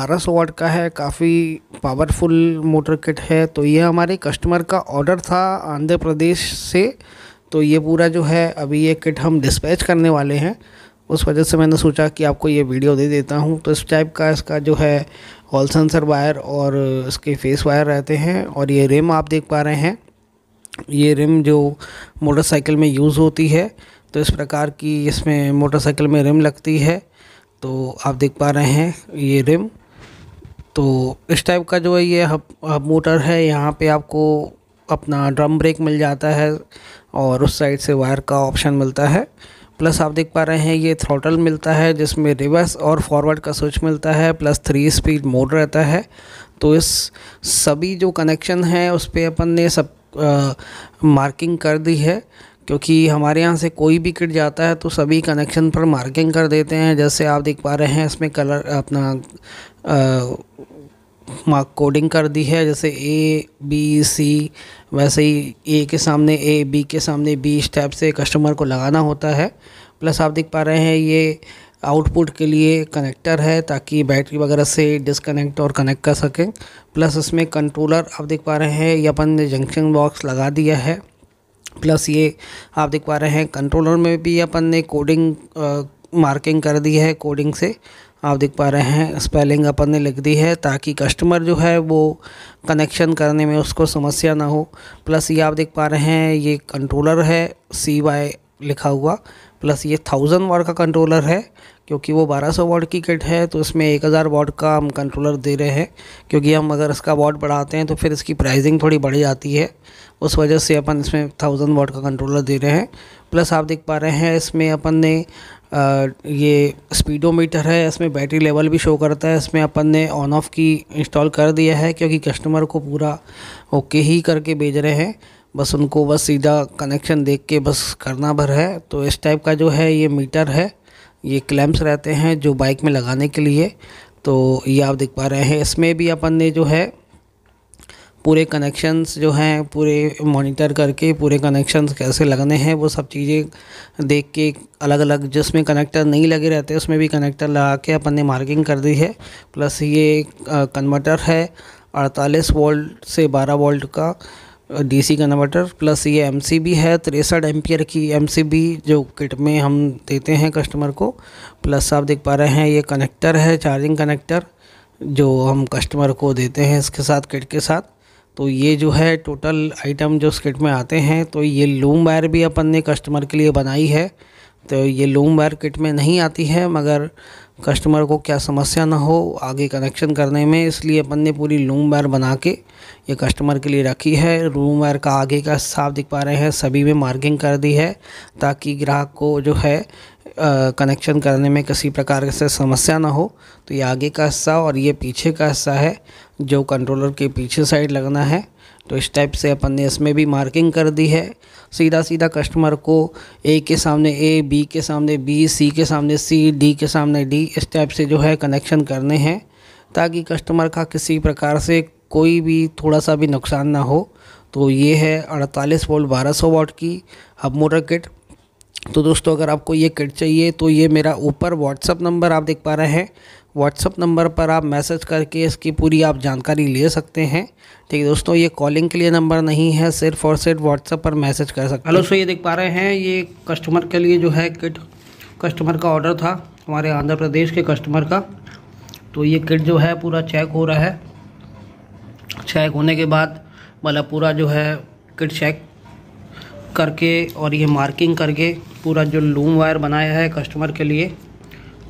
बारह सौ वाट का है काफ़ी पावरफुल मोटर किट है तो ये हमारे कस्टमर का ऑर्डर था आंध्र प्रदेश से तो ये पूरा जो है अभी ये किट हम डिस्पैच करने वाले हैं उस वजह से मैंने सोचा कि आपको ये वीडियो दे देता हूँ तो इस टाइप का इसका जो है हॉल सेंसर वायर और इसके फेस वायर रहते हैं और ये रिम आप देख पा रहे हैं ये रिम जो मोटरसाइकिल में यूज़ होती है तो इस प्रकार की इसमें मोटरसाइकिल में रिम लगती है तो आप देख पा रहे हैं ये रिम तो इस टाइप का जो है ये हब हब मोटर है यहाँ पे आपको अपना ड्रम ब्रेक मिल जाता है और उस साइड से वायर का ऑप्शन मिलता है प्लस आप देख पा रहे हैं ये थ्रोटल मिलता है जिसमें रिवर्स और फॉरवर्ड का स्विच मिलता है प्लस थ्री स्पीड मोड रहता है तो इस सभी जो कनेक्शन है उस पर अपन ने सब आ, मार्किंग कर दी है क्योंकि हमारे यहाँ से कोई भी किट जाता है तो सभी कनेक्शन पर मार्किंग कर देते हैं जैसे आप देख पा रहे हैं इसमें कलर अपना आ, मार्क कोडिंग कर दी है जैसे ए बी सी वैसे ही ए के सामने ए बी के सामने बी स्टेप से कस्टमर को लगाना होता है प्लस आप देख पा रहे हैं ये आउटपुट के लिए कनेक्टर है ताकि बैटरी वगैरह से डिसकनेक्ट और कनेक्ट कर सकें प्लस इसमें कंट्रोलर आप देख पा रहे हैं ये अपन ने जंक्शन बॉक्स लगा दिया है प्लस ये आप देख पा रहे हैं कंट्रोलर में भी अपन ने कोडिंग मार्किंग कर दी है कोडिंग से आप देख पा रहे हैं स्पेलिंग अपन ने लिख दी है ताकि कस्टमर जो है वो कनेक्शन करने में उसको समस्या ना हो प्लस ये आप देख पा रहे हैं ये कंट्रोलर है सी वाई लिखा हुआ प्लस ये थाउजेंड वाट का कंट्रोलर है क्योंकि वो बारह सौ वाट की किट है तो इसमें हज़ार वाट का हम कंट्रोलर दे रहे हैं क्योंकि हम अगर इसका वाट बढ़ाते हैं तो फिर इसकी प्राइसिंग थोड़ी बढ़ जाती है उस वजह से अपन इसमें थाउजेंड वाट का कंट्रोलर दे रहे हैं प्लस आप देख पा रहे हैं इसमें अपन ने ये स्पीडोमीटर है इसमें बैटरी लेवल भी शो करता है इसमें अपन ने ऑन ऑफ़ की इंस्टॉल कर दिया है क्योंकि कस्टमर को पूरा ओके ही करके भेज रहे हैं बस उनको बस सीधा कनेक्शन देख के बस करना भर है तो इस टाइप का जो है ये मीटर है ये क्लैम्प्स रहते हैं जो बाइक में लगाने के लिए तो ये आप देख पा रहे हैं इसमें भी अपन ने जो है पूरे कनेक्शंस जो हैं पूरे मॉनिटर करके पूरे कनेक्शंस कैसे लगने हैं वो सब चीज़ें देख के अलग अलग जिसमें कनेक्टर नहीं लगे रहते उसमें भी कनेक्टर लगा के अपन ने मार्किंग कर दी है प्लस ये कन्वर्टर है 48 वोल्ट से 12 वोल्ट का डीसी कन्वर्टर प्लस ये एमसी भी है तिरसठ एम्पियर की एमसीबी जो किट में हम देते हैं कस्टमर को प्लस आप देख पा रहे हैं ये कनेक्टर है चार्जिंग कनेक्टर जो हम कस्टमर को देते हैं इसके साथ किट के साथ तो ये जो है टोटल आइटम जो स्किट में आते हैं तो ये लूम वायर भी अपन ने कस्टमर के लिए बनाई है तो ये लूम वायर किट में नहीं आती है मगर कस्टमर को क्या समस्या ना हो आगे कनेक्शन करने में इसलिए अपन ने पूरी लूम वायर बना के ये कस्टमर के लिए रखी है लूम वायर का आगे का साफ दिख पा रहे हैं सभी में मार्किंग कर दी है ताकि ग्राहक को जो है कनेक्शन करने में किसी प्रकार से समस्या ना हो तो ये आगे का हिस्सा और ये पीछे का हिस्सा है जो कंट्रोलर के पीछे साइड लगना है तो इस टाइप से अपन ने इसमें भी मार्किंग कर दी है सीधा सीधा कस्टमर को ए के सामने ए बी के सामने बी सी के सामने सी डी के सामने डी इस टाइप से जो है कनेक्शन करने हैं ताकि कस्टमर का किसी प्रकार से कोई भी थोड़ा सा भी नुकसान ना हो तो ये है अड़तालीस वोल्ट बारह सौ वाट की हब मोटर किट तो दोस्तों अगर आपको ये किट चाहिए तो ये मेरा ऊपर व्हाट्सअप नंबर आप देख पा रहे हैं व्हाट्सअप नंबर पर आप मैसेज करके इसकी पूरी आप जानकारी ले सकते हैं ठीक है दोस्तों ये कॉलिंग के लिए नंबर नहीं है सिर्फ और सिर्फ व्हाट्सअप पर मैसेज कर सकते हेलो सो ये देख पा रहे हैं ये कस्टमर के लिए जो है किट कस्टमर का ऑर्डर था हमारे आंध्र प्रदेश के कस्टमर का तो ये किट जो है पूरा चेक हो रहा है चेक होने के बाद मतलब पूरा जो है किट चेक करके और ये मार्किंग करके पूरा जो लूम वायर बनाया है कस्टमर के लिए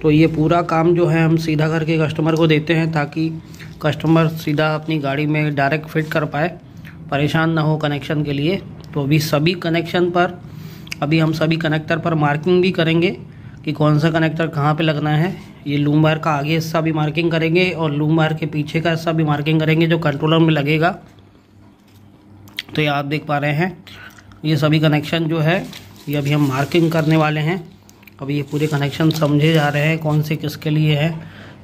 तो ये पूरा काम जो है हम सीधा करके कस्टमर को देते हैं ताकि कस्टमर सीधा अपनी गाड़ी में डायरेक्ट फिट कर पाए परेशान ना हो कनेक्शन के लिए तो अभी सभी कनेक्शन पर अभी हम सभी कनेक्टर पर मार्किंग भी करेंगे कि कौन सा कनेक्टर कहाँ पे लगना है ये लूम वायर का आगे हिस्सा भी मार्किंग करेंगे और लूम वायर के पीछे का हिस्सा भी मार्किंग करेंगे जो कंट्रोलर में लगेगा तो ये आप देख पा रहे हैं ये सभी कनेक्शन जो है ये अभी हम मार्किंग करने वाले हैं अब ये पूरे कनेक्शन समझे जा रहे हैं कौन से किसके लिए है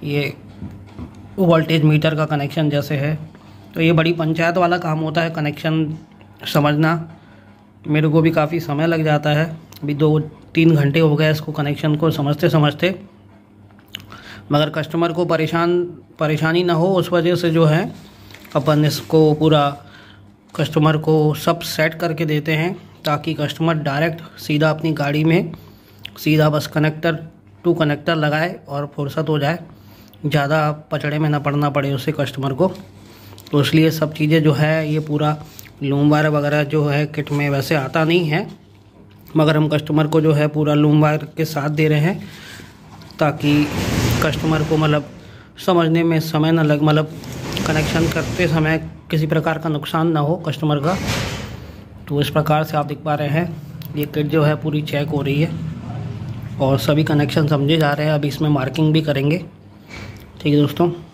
ये वोल्टेज मीटर का कनेक्शन जैसे है तो ये बड़ी पंचायत वाला काम होता है कनेक्शन समझना मेरे को भी काफ़ी समय लग जाता है अभी दो तीन घंटे हो गए इसको कनेक्शन को समझते समझते मगर कस्टमर को परेशान परेशानी ना हो उस वजह से जो है अपन इसको पूरा कस्टमर को सब सेट करके देते हैं ताकि कस्टमर डायरेक्ट सीधा अपनी गाड़ी में सीधा बस कनेक्टर टू कनेक्टर लगाए और फुर्सत हो जाए ज़्यादा पचड़े में ना पड़ना पड़े उसे कस्टमर को तो इसलिए सब चीज़ें जो है ये पूरा लूम वायर वगैरह जो है किट में वैसे आता नहीं है मगर हम कस्टमर को जो है पूरा लूम वायर के साथ दे रहे हैं ताकि कस्टमर को मतलब समझने में समय ना लग मतलब कनेक्शन करते समय किसी प्रकार का नुकसान ना हो कस्टमर का तो इस प्रकार से आप देख पा रहे हैं ये किट जो है पूरी चेक हो रही है और सभी कनेक्शन समझे जा रहे हैं अब इसमें मार्किंग भी करेंगे ठीक है दोस्तों